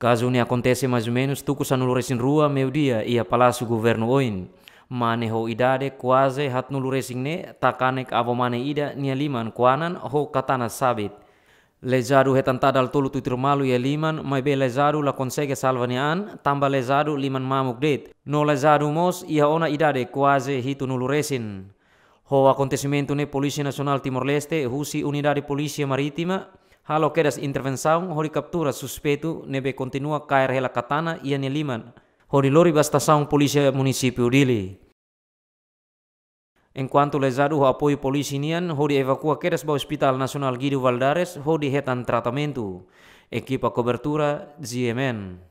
Kazu ne acontece mais ou menos, tuku sanuluresin rua meu dia ia e palácio governo oin. Mane ho idade quase hat nuluresin ne takanek avo mane ida nia liman kuanan ho katana sabit. hetan tadal tulu tutur malu ya liman, mai be lezaru la konsege an, tamba lezaru liman mamuk det. No lezaru mos ia ona idade kuaze hitu nuluresin. Ho akontesimentu ne Polisi Nasional Timor-Leste, husi Unidade polisi maritima. Halo kedas intervenção, hori captura suspetu nebe continua cair hela katana ia neliman. Hori lori bastação polícia município dili. Enquanto lezadu o polisi nian, hori evacua kedas ba Hospital nasional Guido Valdares, hori hetan tratamento. Equipa cobertura, GMN.